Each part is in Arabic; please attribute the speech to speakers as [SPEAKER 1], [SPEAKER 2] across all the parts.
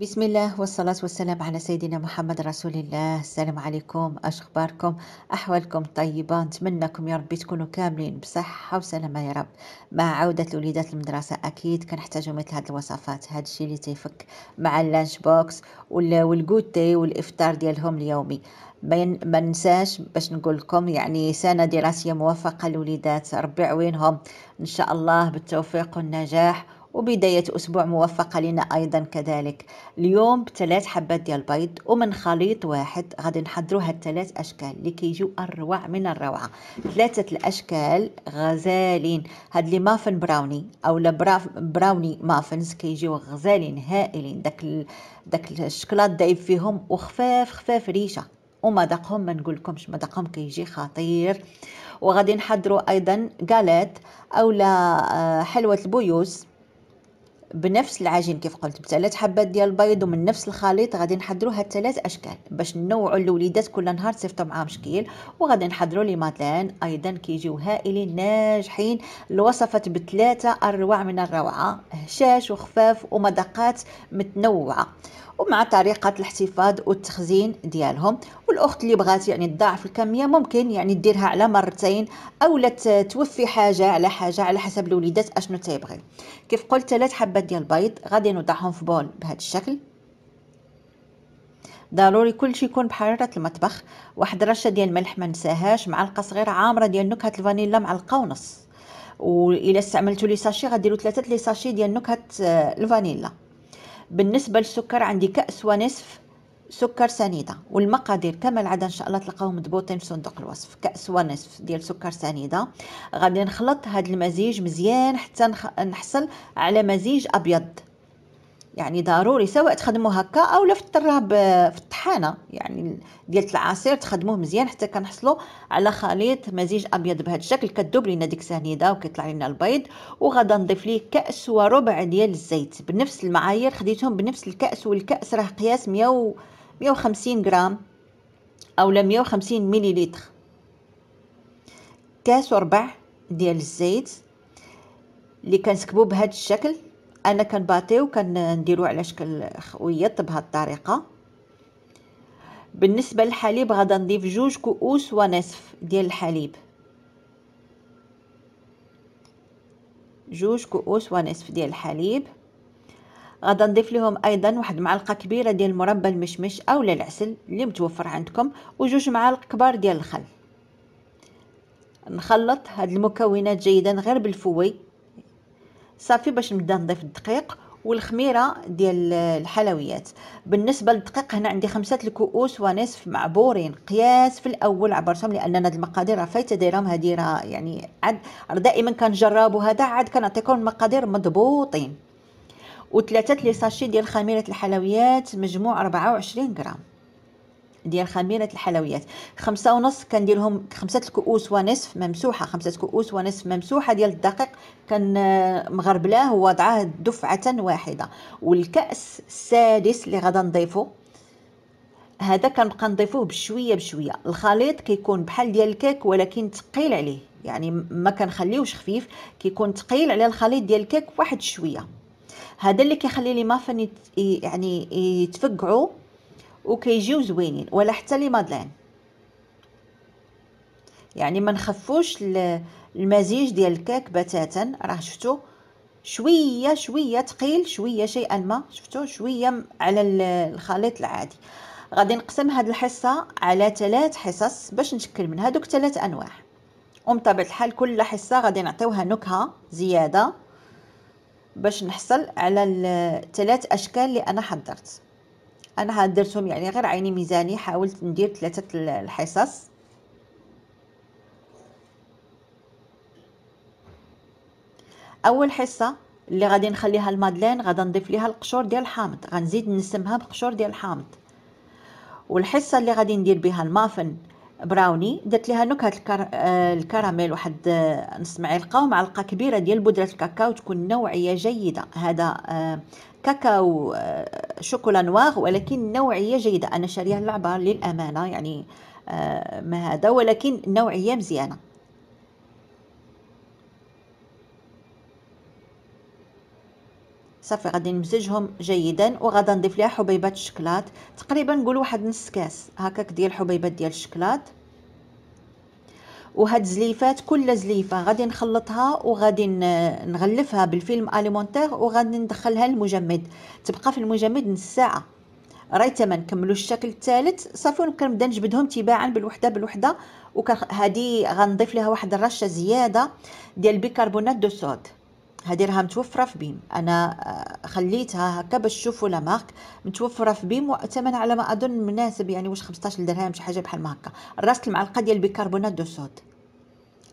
[SPEAKER 1] بسم الله والصلاة والسلام على سيدنا محمد رسول الله السلام عليكم اش اخباركم احوالكم طيبة نتمنىكم يا ربي تكونوا كاملين بصحة وسلامة يا رب مع عودة الوليدات المدرسة اكيد كنحتاجوا مثل هاد الوصفات هاد الشيء اللي تيفك مع اللانش بوكس والقوتي والافطار ديالهم اليومي ما ننساش باش نقول لكم يعني سنة دراسية موفقة للوليدات ربي عوينهم ان شاء الله بالتوفيق والنجاح وبداية أسبوع موفقة لنا أيضا كذلك اليوم بثلاث حبات ديال البيض ومن خليط واحد غادي نحضروا هاد أشكال اللي كيجيو أروع من الروعة ثلاثة الأشكال غزالين هاد لي مافن براوني أو براوني مافنز كيجيو غزالين هائلين داك داك الشكلاط دايب فيهم وخفاف خفاف ريشه ومذاقهم ما نقولكمش مذاقهم كيجي خطير وغادي نحضروا ايضا غاليت اولا آه، حلوه البويوز بنفس العجين كيف قلت بثلاث حبات ديال البيض ومن نفس الخليط غادي نحضروا هاد ثلاث اشكال باش نوعوا الوليدات كل نهار تصيفطوا معاهم شكيل وغادي نحضروا لي ماتلان ايضا كيجيو هائلين ناجحين الوصفات بثلاثه اروع من الروعه هشاش وخفاف ومذاقات متنوعه ومع طريقة الاحتفاظ والتخزين ديالهم والأخت اللي بغات يعني تضاعف الكمية ممكن يعني ديرها على مرتين أو توفي حاجة على حاجة على حسب الوليدات أشنو تيبغي كيف قلت ثلاث حبات ديال البيض غادي نوضعهم في بول بهذا الشكل ضروري كلشي يكون بحراره المطبخ واحد رشه ديال الملح ما نساهاش معلقه صغيره عامره ديال نكهه الفانيلا معلقه ونص والا استعملتوا لي ساشي غديروا ثلاثه لي ساشي ديال نكهه آه، الفانيلا بالنسبة للسكر عندي كأس ونصف سكر سنيدة والمقادير كما العادة إن شاء الله تلقاهم مضبوطين في صندوق الوصف كأس ونصف ديال سكر سنيدة غادي نخلط هاد المزيج مزيان حتى نحصل على مزيج أبيض يعني ضروري سواء تخدموا هكا او لا في الطراب آه، في الطحانه يعني ديال العصير تخدموه مزيان حتى كنحصلوا على خليط مزيج ابيض بهذا الشكل كذوب لينا ديك السنيده وكيطلع لينا البيض وغادا نضيف ليه كاس وربع ديال الزيت بنفس المعايير خديتهم بنفس الكاس والكاس راه قياس 100 150 غرام اولا 150 مليلتر كاس وربع ديال الزيت اللي كنسكبو بهذا الشكل انا كنباطيو كنديروه على شكل خويط بهاد الطريقه بالنسبه للحليب غادي نضيف جوج كؤوس ونصف ديال الحليب جوج كؤوس ونصف ديال الحليب غادي نضيف لهم ايضا واحد معلقه كبيره ديال مربى المشمش اولا العسل اللي متوفر عندكم وجوج معالق كبار ديال الخل نخلط هاد المكونات جيدا غير بالفوي صافي باش نبدا نضيف الدقيق والخميره ديال الحلويات بالنسبه للدقيق هنا عندي خمسة الكؤوس ونصف معبورين قياس في الاول عبرتهم لان هاد المقادير راه فايته دايرهم هادي راه يعني عاد دائما كنجربوا هذا عاد كنعطيكم المقادير مضبوطين وثلاثه لي ساشي ديال خميره الحلويات مجموع 24 غرام ديال خميره الحلويات خمسة ونص كنديرهم خمسة الكؤوس ونصف ممسوحه خمسة كؤوس ونصف ممسوحه ديال الدقيق كان مغربلاه ووضعاه دفعه واحده والكاس السادس اللي غادا نضيفو هذا كنبقى نضيفوه بشويه بشويه الخليط كيكون بحال ديال الكيك ولكن ثقيل عليه يعني ما كنخليوش خفيف كيكون ثقيل على الخليط ديال الكيك واحد شويه هذا اللي كيخلي لي مافن يعني يتفقعوا وكيجيو زوينين ولا حتى لي مادلين يعني ما نخفوش المزيج ديال الكيك بتاتا راه شفتو شويه شويه ثقيل شويه شيئا ما شفتو شويه على الخليط العادي غادي نقسم هاد الحصه على ثلاث حصص باش نشكل من هادوك ثلاث انواع ومن الحال كل حصه غادي نعطيوها نكهه زياده باش نحصل على الثلاث اشكال اللي انا حضرت انا درتهم يعني غير عيني ميزاني حاولت ندير ثلاثه الحصص اول حصه اللي غادي نخليها المادلين غادي نضيف ليها القشور ديال الحامض غنزيد نسمها بقشور ديال الحامض والحصه اللي غادي ندير بها المافن براوني درت ليها نكهه الكر... آه، الكراميل واحد آه، نص معلقه ومعلقه كبيره ديال بودره الكاكاو تكون نوعيه جيده هذا آه، كاكاو آه، شوكولا نواغ ولكن نوعية جيدة أنا شاريها اللعبة للأمانة يعني آه، ما هذا ولكن نوعية مزيانة صافي غادي نمزجهم جيدا وغادا نضيف ليها حبيبات الشكلاط تقريبا نقول واحد نص كاس هكاك ديال حبيبات ديال الشكلاط وهاد زليفات كل زليفه غادي نخلطها وغادي نغلفها بالفيلم اليمونتير وغادي ندخلها المجمد تبقى في المجمد نص ساعه راه تما نكملوا الشكل الثالث صافي ونبدا نجبدهم تباعا بالوحده بالوحده وهذه غنضيف لها واحد الرشه زياده ديال بيكربونات دو صود هذه راها متوفره في بيم انا آه، خليتها هكا باش تشوفوا لا مارك متوفره في بيم وثمن على ما اظن مناسب يعني واش 15 درهم شي حاجه بحال هكا راس المعلقه ديال بيكربونات دو صود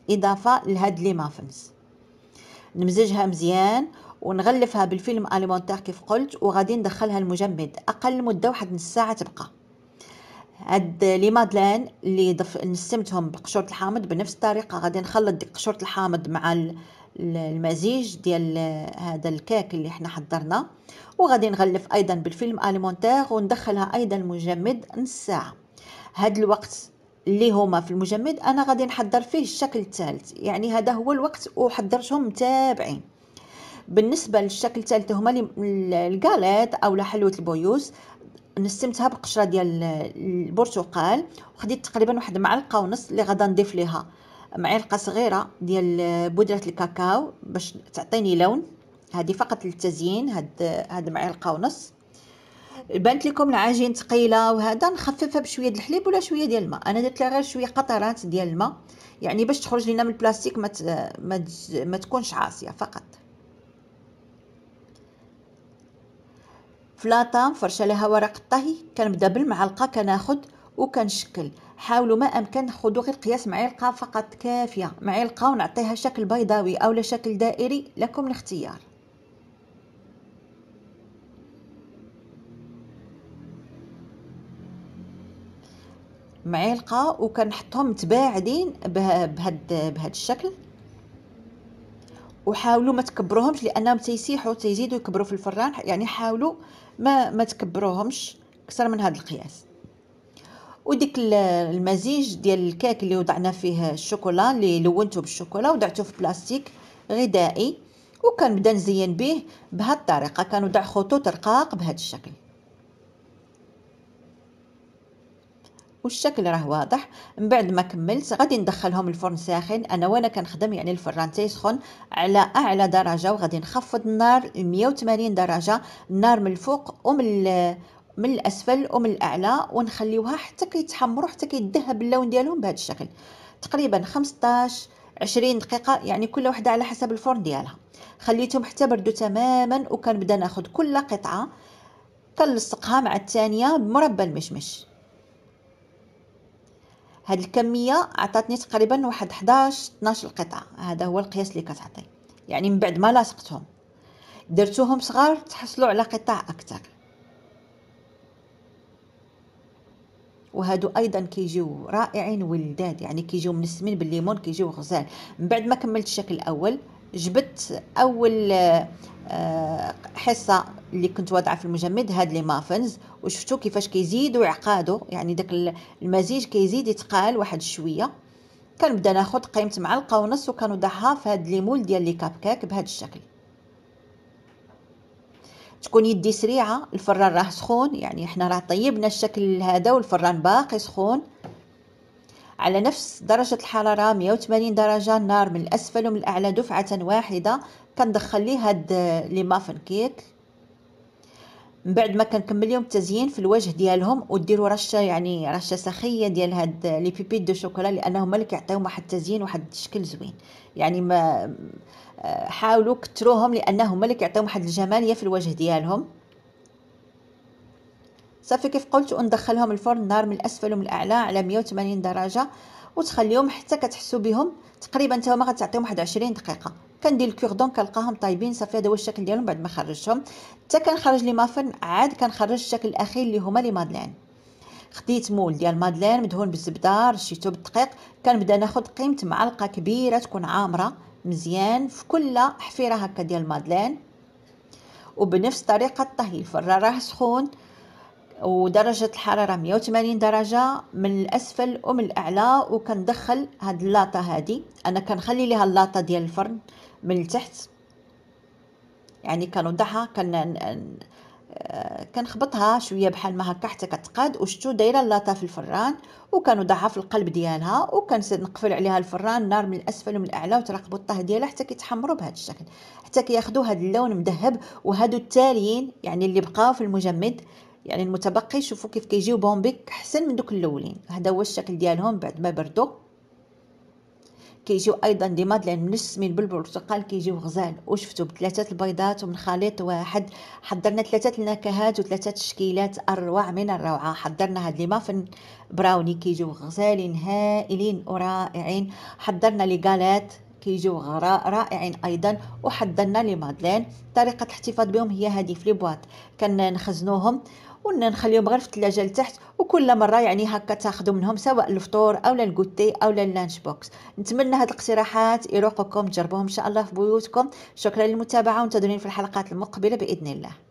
[SPEAKER 1] اضافه لهاد لي مافنز نمزجها مزيان ونغلفها بالفيلم اليمونتير كيف قلت وغادي ندخلها المجمد اقل مده واحد نص ساعه تبقى هاد لي مادلان اللي نسمتهم بقشورة الحامض بنفس الطريقه غادي نخلط قشورة الحامض مع المزيج ديال هذا الكاك اللي احنا حضرنا وغادي نغلف ايضا بالفيلم اليمونتير وندخلها ايضا المجمد نص ساعه هاد الوقت اللي هما في المجمد انا غادي نحضر فيه الشكل الثالث يعني هذا هو الوقت وحضرتهم متابعين بالنسبه للشكل الثالث هما الكاليت او حلوه البويوز نسمتها بقشره ديال البرتقال وخديت تقريبا واحد معلقه ونص اللي غادي نضيف ليها معلقه صغيره ديال بودره الكاكاو باش تعطيني لون هذه فقط للتزيين هاد هاد معلقه ونص بانت لكم العجين ثقيله وهذا نخففها بشويه ديال الحليب ولا شويه ديال الماء انا درت لها غير شويه قطرات ديال الماء يعني باش تخرج لينا من البلاستيك ما ت... ما, ما تكونش عاصيه فقط فلاطه فرشه لها ورق الطهي كنبدا بالمعلقه كناخد وكنشكل حاولوا ما امكن خذوا غير قياس معلقه فقط كافيه معلقه ونعطيها شكل بيضاوي او شكل دائري لكم الاختيار معلقه وكنحطهم متباعدين بهاد بهاد الشكل وحاولوا ما تكبروهمش لانهم تيسيحوا تيزيدوا يكبروا في الفران يعني حاولوا ما ما تكبروهمش اكثر من هذا القياس وديك المزيج ديال الكاك اللي وضعنا فيه الشوكولا اللي لونته بالشوكولا وضعته في بلاستيك غذائي وكنبدا نزين به بهاد الطريقه كنوضع خطوط رقاق بهاد الشكل والشكل راه واضح من بعد ما كملت غادي ندخلهم الفرن ساخن انا وانا كنخدم يعني الفران تيسخن على اعلى درجه وغادي نخفض النار 180 درجه النار من الفوق ومن من الاسفل ومن الاعلى ونخليوها حتى كيتحمروا حتى كيتذهب اللون ديالهم بهذا الشكل تقريبا 15 20 دقيقه يعني كل وحده على حسب الفرن ديالها خليتهم حتى بردوا تماما وكنبدا ناخذ كل قطعه كنلصقها مع الثانيه بمربى المشمش هاد الكميه عطاتني تقريبا واحد 11 12 قطعه هذا هو القياس اللي كتعطي يعني من بعد ما لاصقتهم درتوهم صغار تحصلوا على قطع اكثر وهادو ايضا كيجيو رائعين ولداد يعني كيجيو منسمين بالليمون كيجيو غزال من بعد ما كملت الشكل الاول جبت اول آه، حصه اللي كنت واضعه في المجمد هاد لي مافنز وشفتو كيفاش كيزيدوا يعقادوا يعني داك المزيج كيزيد يتقال واحد شويه كنبدا ناخد قيمه معلقه ونص وكنوضعها في هاد ليمول ديال لي كاب كيك بهذا الشكل تكون يدي سريعه الفران راه سخون يعني احنا راه طيبنا الشكل هذا والفران باقي سخون على نفس درجة الحرارة 180 درجة النار من الأسفل ومن الأعلى دفعة واحدة كندخل ليه هاد لي مافن كيك من بعد ما كنكمل لهم التزيين في الوجه ديالهم وديروا رشه يعني رشه سخيه ديال هاد لي بيبيت دو شوكولا لأنهم هما اللي كيعطيو واحد التزيين واحد الشكل زوين يعني ما حاولوا كتروهم لانهم اللي كيعطيو واحد الجماليه في الوجه ديالهم صافي كيف قلت وندخلهم الفرن نار من الاسفل ومن الاعلى على 180 درجه وتخليهم حتى كتحسوا بهم تقريبا حتى هما غتعطيهم واحد 20 دقيقه كندير الكوردون كنلقاهم طايبين صافي هذا هو الشكل ديالهم بعد ما خرجتهم حتى كنخرج لي مافن عاد كنخرج الشكل الاخير اللي هما لي مادلين خديت مول ديال مادلين مدهون بالزبده رشيتو بالدقيق كنبدا ناخد قيمه معلقه كبيره تكون عامره مزيان في كل حفيره هكا ديال المادلين وبنفس طريقه الطهي راه سخون ودرجة الحرارة 180 درجة من الأسفل ومن الأعلى وكندخل هاد اللاطة هادي أنا كنخلي ليها اللاطة ديال الفرن من التحت يعني كنوضعها كن كنخبطها شويه بحال ما هكا حتى كتقاد وشتو دايره اللاطه في الفران وكنوضعها في القلب ديالها وكنزيد نقفل عليها الفران نار من الاسفل ومن الاعلى وتراقبوا الطه ديالها حتى كيتحمروا بهذا الشكل حتى كياخذوا هذا اللون مذهب وهادو التاليين يعني اللي بقاو في المجمد يعني المتبقي شوفوا كيف كيجيو بومبيك احسن من دوك الاولين هذا هو الشكل ديالهم بعد ما بردوا كيجيو ايضا دي مادلين منسمين بالبرتقال كيجيو غزال وشفتو بثلاثه البيضات ومن خليط واحد حضرنا ثلاثه النكهات وثلاثه تشكيلات اروع من الروعه حضرنا هاد لي مافن براوني كيجيو غزالين هائلين ورائعين حضرنا لي غالات كيجيو رائعين ايضا وحضرنا لي مادلين طريقه الاحتفاظ بهم هي هذه في لي بواط كنخزنوهم ونا نخليهم غير في الثلاجه لتحت وكل مره يعني هكا تاخذوا منهم سواء الفطور اولا الكوتي اولا اللانش بوكس نتمنى هاد الاقتراحات يروقكم تجربوهم ان شاء الله في بيوتكم شكرا للمتابعه وانتظروني في الحلقات المقبله باذن الله